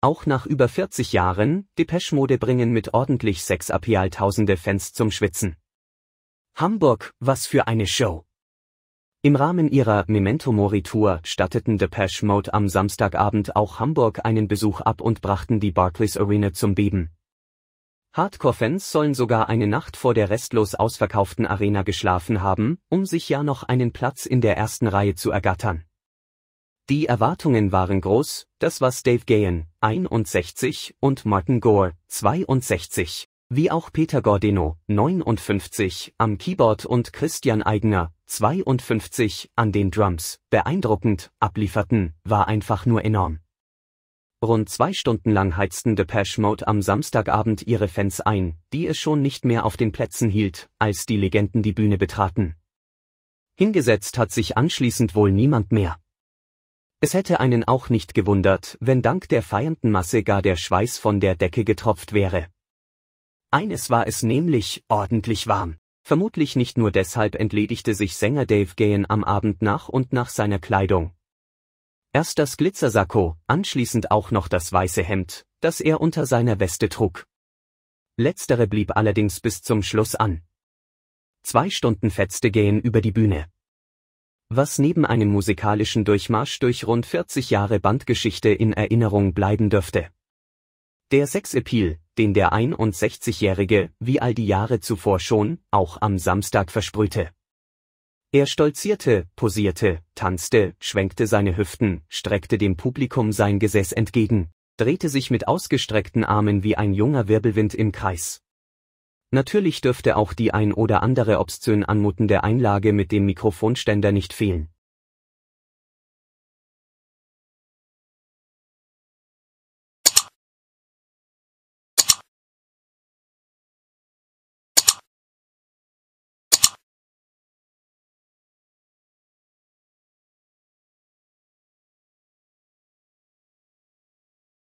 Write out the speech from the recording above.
Auch nach über 40 Jahren, Depeche Mode bringen mit ordentlich Sex Appeal tausende Fans zum Schwitzen. Hamburg, was für eine Show! Im Rahmen ihrer Memento Mori Tour statteten Depeche Mode am Samstagabend auch Hamburg einen Besuch ab und brachten die Barclays Arena zum Beben. Hardcore-Fans sollen sogar eine Nacht vor der restlos ausverkauften Arena geschlafen haben, um sich ja noch einen Platz in der ersten Reihe zu ergattern. Die Erwartungen waren groß, das was Dave Gahan, 61, und Martin Gore, 62, wie auch Peter Gordino, 59, am Keyboard und Christian Eigner, 52, an den Drums, beeindruckend, ablieferten, war einfach nur enorm. Rund zwei Stunden lang heizten Depeche Mode am Samstagabend ihre Fans ein, die es schon nicht mehr auf den Plätzen hielt, als die Legenden die Bühne betraten. Hingesetzt hat sich anschließend wohl niemand mehr. Es hätte einen auch nicht gewundert, wenn dank der feiernden Masse gar der Schweiß von der Decke getropft wäre. Eines war es nämlich ordentlich warm. Vermutlich nicht nur deshalb entledigte sich Sänger Dave Gahan am Abend nach und nach seiner Kleidung. Erst das Glitzersacko, anschließend auch noch das weiße Hemd, das er unter seiner Weste trug. Letztere blieb allerdings bis zum Schluss an. Zwei Stunden fetzte Gahan über die Bühne was neben einem musikalischen Durchmarsch durch rund 40 Jahre Bandgeschichte in Erinnerung bleiben dürfte. Der Sexappeal, den der 61-Jährige, wie all die Jahre zuvor schon, auch am Samstag versprühte. Er stolzierte, posierte, tanzte, schwenkte seine Hüften, streckte dem Publikum sein Gesäß entgegen, drehte sich mit ausgestreckten Armen wie ein junger Wirbelwind im Kreis. Natürlich dürfte auch die ein oder andere obszön anmutende Einlage mit dem Mikrofonständer nicht fehlen